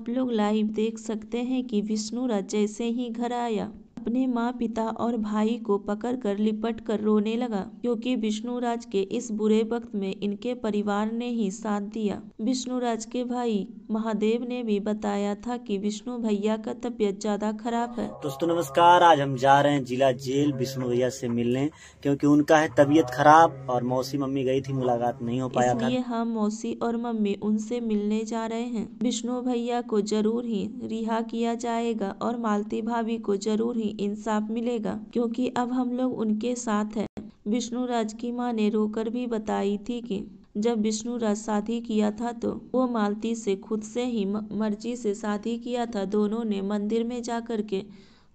आप लोग लाइव देख सकते हैं कि विष्णु राज जैसे ही घर आया अपने माँ पिता और भाई को पकड़ कर लिपट कर रोने लगा क्योंकि विष्णुराज के इस बुरे वक्त में इनके परिवार ने ही साथ दिया विष्णुराज के भाई महादेव ने भी बताया था कि विष्णु भैया का तबियत ज्यादा खराब है दोस्तों नमस्कार आज हम जा रहे हैं जिला जेल विष्णु भैया से मिलने क्योंकि उनका है तबियत खराब और मौसी मम्मी गई थी मुलाकात नहीं हो पाया इसलिए हम मौसी और मम्मी उनसे मिलने जा रहे हैं विष्णु भैया को जरूर ही रिहा किया जाएगा और मालती भाभी को जरूर ही ही इंसाफ मिलेगा क्योंकि अब हम लोग उनके साथ हैं विष्णु राज की माँ ने रोकर भी बताई थी कि जब विष्णु राज शादी किया था तो वो मालती से खुद से ही मर्जी से शादी किया था दोनों ने मंदिर में जा कर के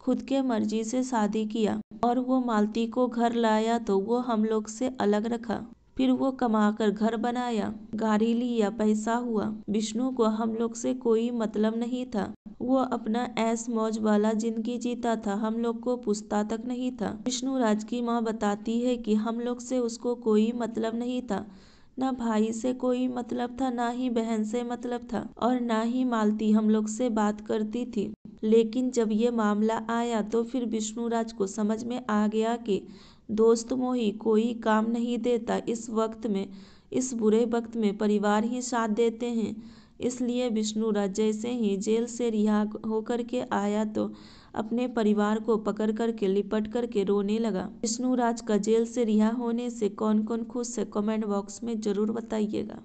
खुद के मर्जी से शादी किया और वो मालती को घर लाया तो वो हम लोग से अलग रखा फिर वो कमाकर घर बनाया गाड़ी लिया पैसा हुआ विष्णु को हम लोग से कोई मतलब नहीं था वो अपना ऐस मौज वाला जिंदगी जीता था हम लोग को पूछता तक नहीं था विष्णु राज की माँ बताती है कि हम लोग से उसको कोई मतलब नहीं था ना भाई से कोई मतलब था ना ही बहन से मतलब था और ना ही मालती हम लोग से बात करती थी लेकिन जब ये मामला आया तो फिर विष्णुराज को समझ में आ गया कि दोस्त मोही कोई काम नहीं देता इस वक्त में इस बुरे वक्त में परिवार ही साथ देते हैं इसलिए विष्णुराज जैसे ही जेल से रिहा होकर के आया तो अपने परिवार को पकड़ करके लिपट करके रोने लगा विष्णुराज का जेल से रिहा होने से कौन कौन खुश है कमेंट बॉक्स में ज़रूर बताइएगा